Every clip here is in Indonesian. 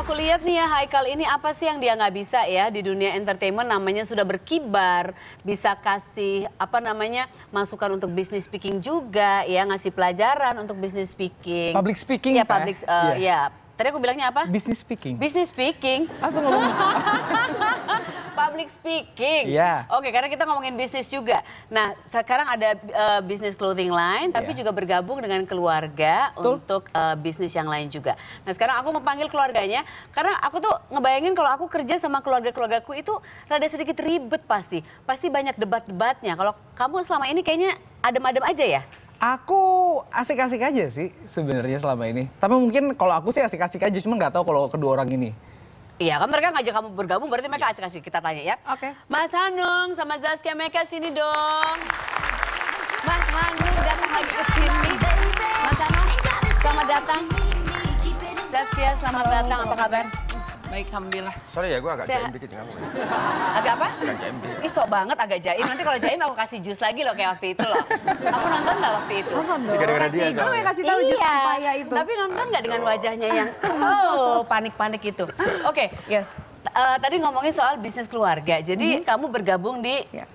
aku lihat nih ya Haikal ini apa sih yang dia nggak bisa ya di dunia entertainment namanya sudah berkibar, bisa kasih apa namanya masukan untuk bisnis speaking juga ya ngasih pelajaran untuk bisnis speaking. Public speaking. Ya public eh, ya. uh, yeah. ya Tadi aku bilangnya apa? Business speaking. Business speaking. aku ngomong public speaking. Iya. Yeah. Oke, karena kita ngomongin bisnis juga. Nah, sekarang ada uh, eh, bisnis clothing line, tapi yeah. juga bergabung dengan keluarga Betul. untuk uh, bisnis yang lain juga. Nah, sekarang aku memanggil keluarganya, karena aku tuh ngebayangin kalau aku kerja sama keluarga-keluargaku itu rada sedikit ribet pasti. Pasti banyak debat-debatnya. Kalau kamu selama ini kayaknya adem-adem aja ya? Aku asik-asik aja sih sebenarnya selama ini. Tapi mungkin kalau aku sih asik-asik aja, cuma nggak tahu kalau kedua orang ini. Iya kan mereka ngajak kamu bergabung berarti mereka asik-asik kita tanya ya. Oke. Okay. Mas Hanung sama Zaskia mereka sini dong. Mas Hanung datang lagi ke sini. Mas Hanung, selamat datang. Zaskia selamat datang, apa kabar? Baik, alhamdulillah. Sorry ya, gue agak Sehat. jaim dikit ya, kamu. Ya. Agak apa? Agak jaim dikit. Ih, sok banget agak jaim. Nanti kalau jaim aku kasih jus lagi loh kayak waktu itu loh. Aku nonton nggak waktu itu? Nonton dong. Kasih, dia, kamu yang kasih tahu jus pepaya itu. Tapi nonton gak dengan wajahnya yang oh panik-panik itu. Oke. Okay. Yes. Uh, tadi ngomongin soal bisnis keluarga. Jadi mm -hmm. kamu bergabung di iya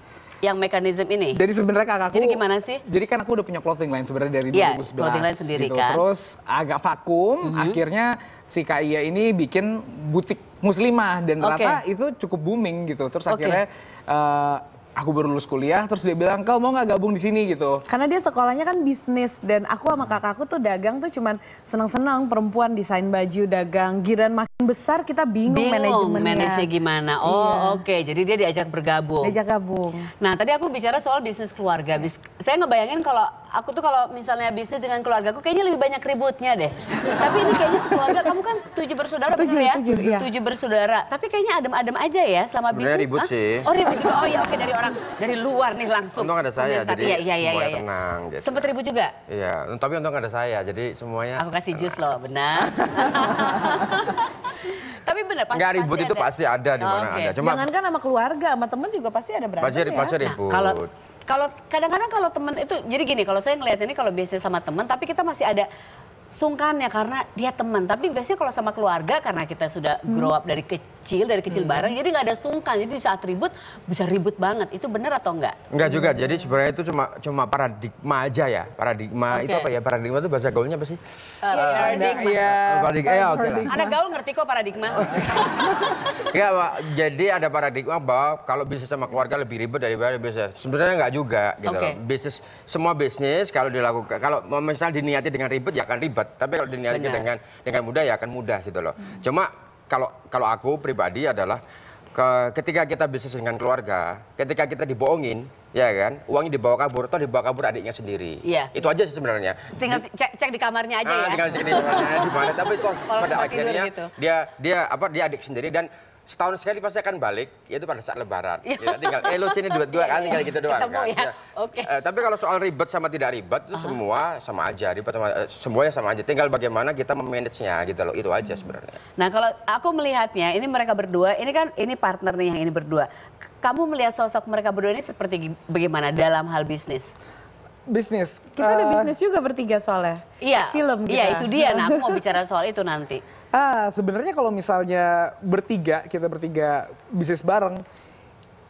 yang mekanisme ini. Jadi sebenarnya kakakku. Jadi gimana sih? Jadi kan aku udah punya clothing line sebenarnya dari ya, 2011. Clothing line gitu. sendiri gitu. kan. Terus agak vakum, mm -hmm. akhirnya si Kaya ini bikin butik muslimah dan ternyata itu cukup booming gitu. Terus okay. akhirnya uh, aku baru lulus kuliah terus dia bilang kau mau nggak gabung di sini gitu karena dia sekolahnya kan bisnis dan aku sama kakakku tuh dagang tuh cuman senang-senang perempuan desain baju dagang giran makin besar kita bingung, bingung manajemennya manajemennya gimana iya. oh iya. oke okay. jadi dia diajak bergabung diajak gabung nah tadi aku bicara soal bisnis keluarga Bis saya ngebayangin kalau aku tuh kalau misalnya bisnis dengan keluarga aku kayaknya lebih banyak ributnya deh tapi ini kayaknya keluarga kamu kan tujuh bersaudara tujuh, ya tujuh, tujuh, iya. tujuh bersaudara tapi kayaknya adem-adem aja ya selama bisnis ribut ah? sih oh ribut juga oh ya oke okay, dari orang orang dari luar nih langsung. Untung ada saya, jadi iya, iya, iya, semuanya iya. tenang. Gitu. Sempat kan. ribu juga? Iya, tapi untung ada saya, jadi semuanya... Aku kasih jus loh, benar. tapi benar pasti Nggak ribut pasti itu pasti ada di mana okay. ada. Cuma kan sama keluarga, sama temen juga pasti ada berantem pasti, ya. Pasti nah, ribut. kalau kalau kadang-kadang kalau teman itu jadi gini, kalau saya ngelihat ini kalau biasanya sama teman tapi kita masih ada sungkan ya karena dia teman tapi biasanya kalau sama keluarga karena kita sudah hmm. grow up dari kecil dari kecil hmm. bareng jadi nggak ada sungkan jadi saat ribut bisa ribut banget itu benar atau enggak enggak juga jadi sebenarnya itu cuma cuma paradigma aja ya paradigma okay. itu apa ya paradigma itu bahasa gaulnya apa sih eh, iya, iya, paradigma iya. Oh, paradigma, ya, anak gaul ngerti kok paradigma enggak oh. pak jadi ada paradigma bahwa kalau bisnis sama keluarga lebih ribet daripada bisnis sebenarnya nggak juga gitu okay. bisnis semua bisnis kalau dilakukan kalau misalnya diniati dengan ribet ya akan ribet ribet. Tapi kalau dinilai dengan dengan mudah ya akan mudah gitu loh. Hmm. Cuma kalau kalau aku pribadi adalah ke, ketika kita bisnis dengan keluarga, ketika kita dibohongin, ya kan, uangnya dibawa kabur atau dibawa kabur adiknya sendiri. Iya. Itu aja sih sebenarnya. Tinggal cek, cek di kamarnya aja ah, ya. Tinggal cek di kamarnya di mana. Tapi kok pada akhirnya gitu. dia dia apa dia adik sendiri dan setahun sekali pasti akan balik, yaitu pada saat lebaran. Iya. ya, tinggal, eh sini duit gue kan, tinggal gitu doang kan. Ya. Iya. Okay. Uh, eh, tapi kalau soal ribet sama tidak ribet, itu uh -huh. semua sama aja, ribet sama, uh, semuanya sama aja. Tinggal bagaimana kita memanage-nya gitu loh, itu aja sebenarnya. Nah kalau aku melihatnya, ini mereka berdua, ini kan ini partner nih yang ini berdua. Kamu melihat sosok mereka berdua ini seperti bagaimana dalam hal bisnis? Bisnis. Kita uh, ada eh, bisnis juga bertiga soalnya. Iya. Film iya, kita. itu dia. Nah, aku mau bicara soal itu nanti. Ah, sebenarnya kalau misalnya bertiga, kita bertiga bisnis bareng,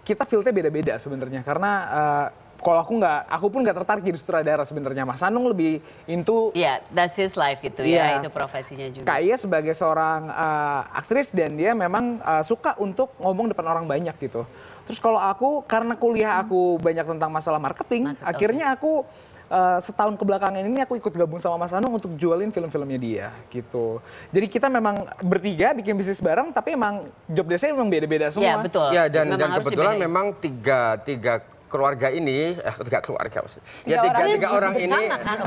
kita filenya beda-beda sebenarnya. Karena uh, kalau aku nggak aku pun nggak tertarik jadi sutradara sebenarnya Mas Anung lebih into Iya, yeah, that's his life gitu yeah, ya, iya. itu profesinya juga. Kak Iya sebagai seorang uh, aktris dan dia memang uh, suka untuk ngomong depan orang banyak gitu. Terus kalau aku karena kuliah hmm. aku hmm. banyak tentang masalah marketing, Market, akhirnya okay. Ya. aku Uh, setahun kebelakangan ini aku ikut gabung sama Mas Anung untuk jualin film-filmnya dia gitu. Jadi kita memang bertiga bikin bisnis bareng tapi emang job desain memang beda-beda iya, semua. Iya betul. Ya dan, dan kebetulan memang tiga tiga keluarga ini, eh, tiga keluarga maksudnya. Ya tiga, tiga orang ini, kan,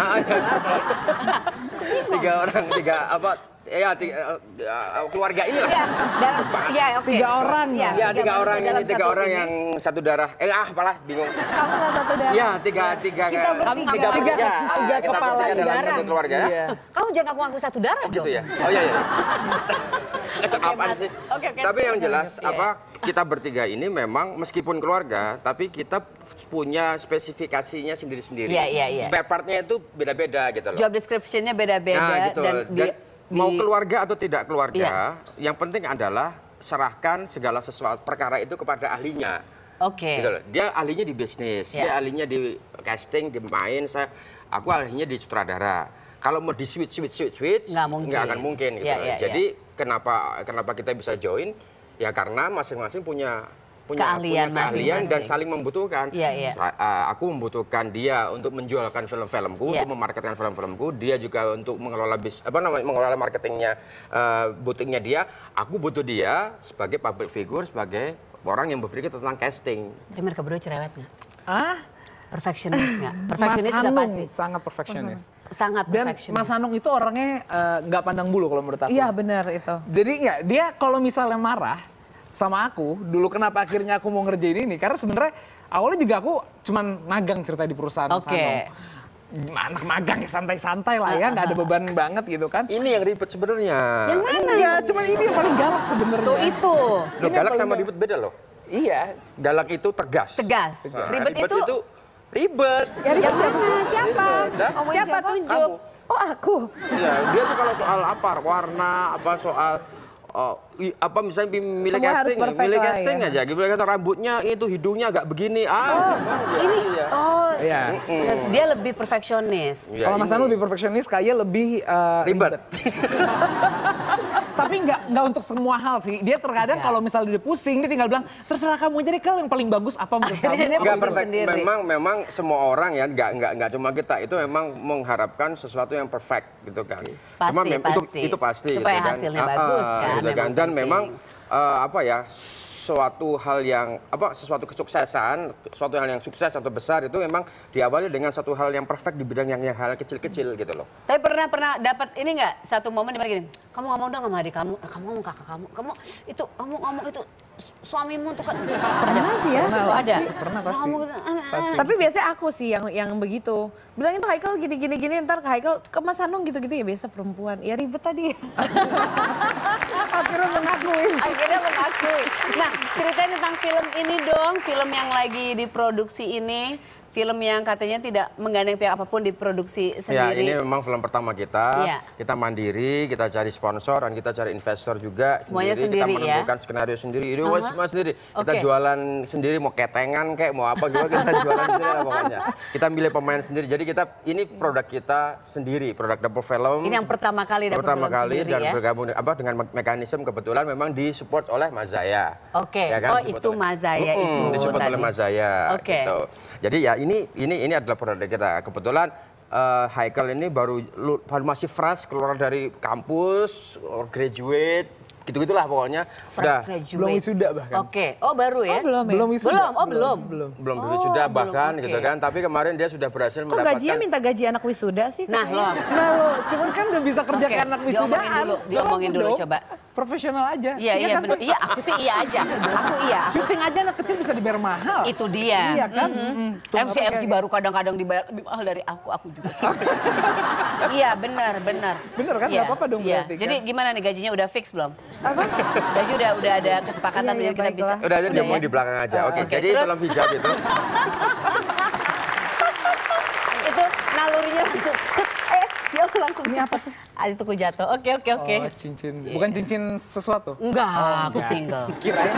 tiga orang, tiga apa ya tiga, uh, keluarga inilah. Ya, dalam, ya, okay. Tiga orang. Ya, ya tiga, eh, eh, iya, iya, tiga orang iya, ini tiga orang ini. yang satu darah. Eh ah apalah bingung. Kamu nggak satu darah. Ya tiga tiga. Kita bertiga. Tiga, tiga, ah, tiga, tiga tiga, kepala kita dalam satu keluarga ya. Iya. Kamu jangan aku aku satu darah oh, gitu ya. Oh iya iya. okay, apa sih? okay, okay. Tapi yang jelas yeah. apa kita bertiga ini memang meskipun keluarga tapi kita punya spesifikasinya sendiri-sendiri. Iya, iya, iya. Spare partnya itu beda-beda gitu loh. Job description-nya beda-beda. Nah, gitu. Dan, dan di mau keluarga atau tidak keluarga, ya. yang penting adalah serahkan segala sesuatu perkara itu kepada ahlinya. Oke. Okay. Gitu Dia ahlinya di bisnis, ya. dia ahlinya di casting, di main. Saya, aku ahlinya di sutradara. Kalau mau di switch, switch, switch, switch, nggak, mungkin. nggak akan mungkin. Gitu Ya, ya, Jadi ya. kenapa kenapa kita bisa join? Ya karena masing-masing punya punya keahlian, punya keahlian masing -masing. dan saling membutuhkan. Ya, ya. Sa eh, aku membutuhkan dia untuk menjualkan film-filmku, ya. untuk memarketkan film-filmku, dia juga untuk mengelola bis apa namanya mengelola marketingnya uh, eh, butiknya dia. Aku butuh dia sebagai public figure, sebagai orang yang berpikir tentang casting. Tapi mereka berdua cerewet nggak? Ah, perfeksionis nggak? Perfeksionis sudah pasti. sangat perfeksionis. Mhm. Sangat perfeksionis. Dan Mas Anung itu orangnya eh, nggak uh, pandang bulu kalau menurut aku. Iya benar itu. Jadi ya dia kalau misalnya marah sama aku dulu kenapa akhirnya aku mau ngerjain ini karena sebenarnya awalnya juga aku cuman magang cerita di perusahaan okay. Sano anak magang ya santai-santai lah ya nggak ada ah, ah, ah. beban banget gitu kan ini yang ribet sebenarnya yang mana ya cuman ini yang paling galak sebenarnya tuh itu loh, galak sama ribet beda loh iya galak itu tegas tegas nah, ribet, ribet itu... itu ribet ya ribet yang siapa siapa siapa, siapa tunjuk Kamu. oh aku Iya, dia tuh kalau soal apa warna apa soal Oh, apa misalnya milik casting ya, casting iya. aja gitu kata rambutnya itu hidungnya agak begini ah oh, gitu. ini iya. oh ya. Yeah. dia lebih perfeksionis ya, kalau Mas Anu lebih perfeksionis kayaknya lebih uh, ribet tapi nggak nggak untuk semua hal sih. Dia terkadang iya. kalau misalnya udah pusing dia tinggal bilang terserah kamu jadi kalau yang paling bagus apa menurut kamu. Enggak perfect. Memang memang semua orang ya nggak nggak nggak cuma kita itu memang mengharapkan sesuatu yang perfect gitu kan. Pasti, cuma pasti. Itu, itu pasti. Supaya gitu, kan. hasilnya kan. bagus kan. Gitu, kan. Dan memang uh, apa ya suatu hal yang apa sesuatu kesuksesan, suatu hal yang sukses atau besar itu memang diawali dengan satu hal yang perfect di bidang yang, yang hal kecil-kecil gitu loh. Tapi pernah pernah dapat ini nggak satu momen dimana gini, kamu ngomong dong sama adik kamu, kamu ngomong kakak kamu, kamu itu kamu ngomong itu suamimu tuh kan pernah sih ya pernah, pasti. ada pernah pasti. Kamu, gitu, eh, eh, pasti tapi biasanya aku sih yang yang begitu bilangin tuh Haikal gini gini gini ntar ke Haikal ke Mas Hanung gitu gitu ya biasa perempuan ya ribet tadi akhirnya mengakui akhirnya mengakui nah ceritanya tentang film ini dong film yang lagi diproduksi ini film yang katanya tidak menggandeng pihak apapun diproduksi sendiri. Ya, ini memang film pertama kita. Ya. Kita mandiri, kita cari sponsor dan kita cari investor juga Semuanya sendiri. sendiri kita ya? menentukan ya? skenario sendiri. Ini uh -huh. semua sendiri. Okay. Kita jualan sendiri mau ketengan kayak mau apa juga kita jualan sendiri lah pokoknya. Kita milih pemain sendiri. Jadi kita ini produk kita sendiri, produk double film. Ini yang pertama kali pertama kali sendiri, dan ya? bergabung apa dengan mekanisme kebetulan memang disupport oleh Mazaya. Oke. Okay. Ya kan? Oh, itu oleh. Mazaya mm -hmm. itu. Disupport oleh Mazaya. Oke. Okay. Gitu. Jadi ya ini ini ini ini adalah produk kita. Kebetulan uh, Haikal ini baru, baru masih fresh keluar dari kampus, graduate gitu-gitulah pokoknya. Fresh udah. Belum wisuda bahkan. Oke. Okay. Oh baru ya? Oh, belum, ya? belum wisuda. Belum, oh belum. Belum, belum belum oh, wisuda bahkan belum, okay. gitu kan. Tapi kemarin dia sudah berhasil Kok mendapatkan. Kok gajinya minta gaji anak wisuda sih? Nah lo. Nah lo, cuman kan udah bisa kerja okay. anak wisudaan. Diomongin dulu, dulu coba. Profesional aja. Iya, iya, iya kan? iya, aku sih iya aja. Aku iya. Syuting aja anak kecil bisa dibayar mahal. Itu dia. Iya kan? Mm mm-hmm. -hmm. Tuh, MC kayak... baru kadang-kadang dibayar lebih mahal dari aku, aku juga. iya, benar, benar. Benar kan? Enggak iya, apa-apa dong iya. berarti. Jadi kan? gimana nih gajinya udah fix belum? apa? Jadi udah udah ada kesepakatan iya, iya, kita bisa. Udah ada jamu ya? di belakang aja. Oh, oke, jadi dalam hijab itu. itu nalurinya langsung eh dia langsung cepat. Ada tuku ah, jatuh. Oke, oke, oke. Oh, cincin. Bukan cincin sesuatu. Enggak, aku enggak. single. Kirain.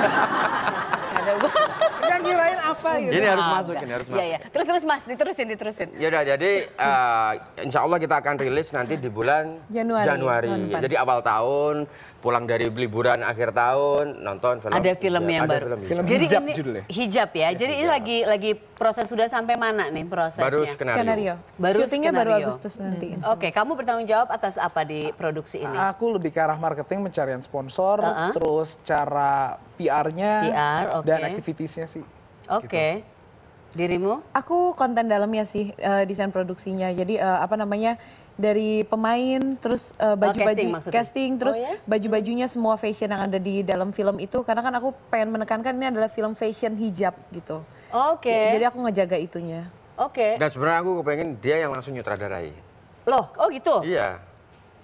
Ada gua. kirain apa gitu. Ah, ini harus masuk, ini harus masuk. Iya, iya. Terus terus Mas, diterusin, diterusin. Ya udah, jadi uh, insya Allah kita akan rilis nanti di bulan Januari. Januari. Januari. Iya, jadi awal tahun, pulang dari liburan akhir tahun, nonton film. Ada film yang baru. Film, film jadi hijab ini, judulnya. Hijab ya. Iya, jadi ini lagi lagi proses sudah sampai mana nih prosesnya? Baru skenario. skenario. Baru Shootingnya skenario. baru Agustus nanti. Hmm. Oke, okay, kamu bertanggung jawab atas apa di produksi ini? Aku lebih ke arah marketing, pencarian sponsor, uh -huh. terus cara PR-nya PR, okay. dan aktivitasnya sih. Oke. Okay. Gitu. Dirimu? Aku konten dalamnya sih, uh, desain produksinya. Jadi uh, apa namanya? dari pemain terus baju eh, oh, baju-baju oh, casting, casting terus oh, ya? baju-bajunya semua fashion yang ada di dalam film itu karena kan aku pengen menekankan ini adalah film fashion hijab gitu. Oke. Okay. Jadi aku ngejaga itunya. Oke. Okay. Dan sebenarnya aku pengen dia yang langsung nyutradarai. Loh, oh gitu. Iya.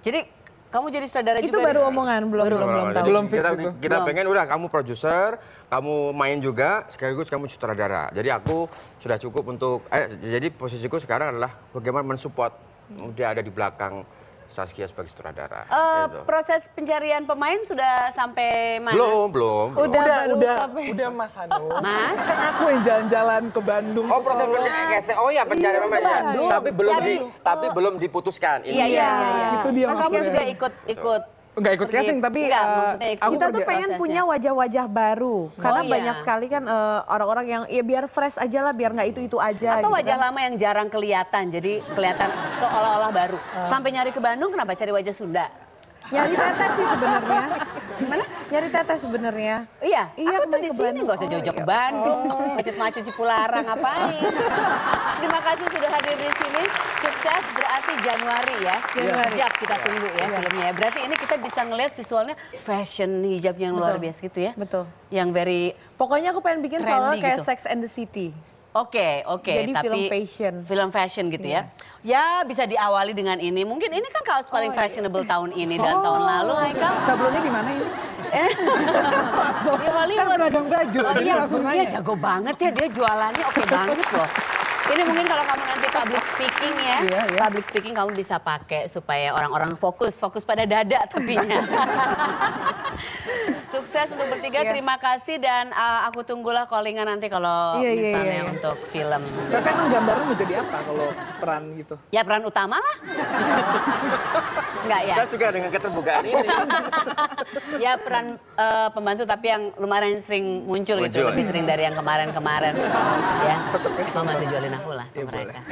Jadi kamu jadi saudara itu juga. Itu baru omongan, belum belum, belum, belum Belum kita, itu. Kita belum. pengen udah kamu produser, kamu main juga, sekaligus kamu sutradara. Jadi aku sudah cukup untuk eh jadi posisiku sekarang adalah bagaimana mensupport dia ada di belakang Saskia sebagai sutradara. Uh, Proses pencarian pemain sudah sampai mana? Belum, belum. belum. Udah, udah, udah, sampai... udah Mas Hanu. Mas? Kan aku yang jalan-jalan ke Bandung. Oh, proses pencarian. Oh ya, pencarian iya, pemain. Bandung. Tapi belum Cari, di, tapi oh. belum diputuskan. Ini iya, iya, iya, iya, iya. Itu dia Mas, nah, kamu juga ikut ikut Enggak ikut pergi, casting tapi enggak, eh, aku kita tuh pengen prosesnya. punya wajah-wajah baru oh, karena iya. banyak sekali kan orang eh, orang-orang yang ya biar fresh aja lah biar nggak itu-itu aja atau gitu wajah kan. lama yang jarang kelihatan jadi kelihatan seolah-olah baru eh. sampai nyari ke Bandung kenapa cari wajah Sunda nyari tetes sih sebenarnya mana Nyari tetes sebenarnya. Iya, iya, aku tuh di sini nggak usah oh, jauh-jauh iya. ke Bandung. Oh. Macet-macet Cipularang ngapain. Terima kasih sudah hadir di sini. Sukses berarti Januari ya. Januari. Hijab kita iya. tunggu ya, ya filmnya ya. Berarti ini kita bisa ngelihat visualnya fashion hijab yang luar biasa gitu ya. Betul. Yang very Pokoknya aku pengen bikin soal kayak gitu. Sex and the City. Oke, okay, oke. Okay. Jadi Tapi film fashion. Film fashion gitu yeah. ya. Iya. Ya bisa diawali dengan ini. Mungkin ini kan kaos paling oh, iya. fashionable iya. tahun ini dan oh. tahun lalu, Haikal. Sebelumnya di mana ini? di Hollywood. Kan beragam baju, oh, iya, langsung dia jago banget ya, dia jualannya oke okay banget loh. Ini mungkin kalau kamu nanti public speaking ya, yeah, yeah. public speaking kamu bisa pakai supaya orang-orang fokus, fokus pada dada tepinya. Sukses untuk bertiga, yeah. terima kasih dan uh, aku tunggulah callingan nanti kalau yeah, iya, misalnya yeah, yeah. untuk film. Kakak emang gambarnya mau jadi apa kalau peran gitu? Ya peran utama lah. Enggak ya. Saya suka dengan keterbukaan ini. ya peran uh, pembantu tapi yang lumayan sering muncul, gitu, muncul gitu, lebih sering dari yang kemarin-kemarin. ya, Mama ya. tujualin aku lah ke ya, mereka.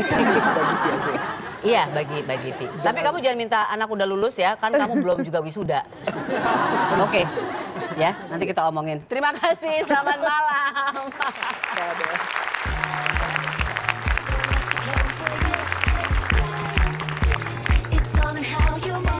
Ya. Iya, bagi bagi Vi. Jangan... Tapi kamu jangan minta anak udah lulus ya, kan kamu belum juga wisuda. Oke. Okay. Ya, nanti kita omongin. Terima kasih, selamat malam.